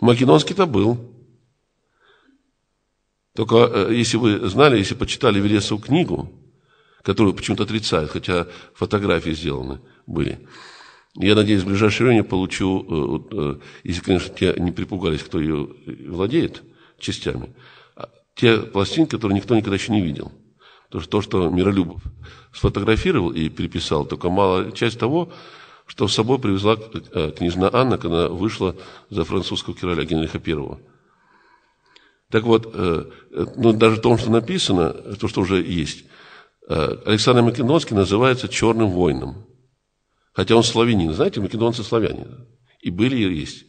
Македонский-то был. Только э, если вы знали, если почитали Велесову книгу, которую почему-то отрицают, хотя фотографии сделаны были. Я надеюсь, в ближайшее время получу, э, э, если, конечно, те не припугались, кто ее владеет частями, а те пластинки, которые никто никогда еще не видел. Потому что то, что Миролюбов сфотографировал и переписал, только малая часть того, что с собой привезла э, княжна Анна, когда вышла за французского короля Генриха I. Так вот, э, э, ну, даже в том, что написано, то, что уже есть, Александр Македонский называется «черным воином». Хотя он славянин. Знаете, македонцы славяне. И были, и есть.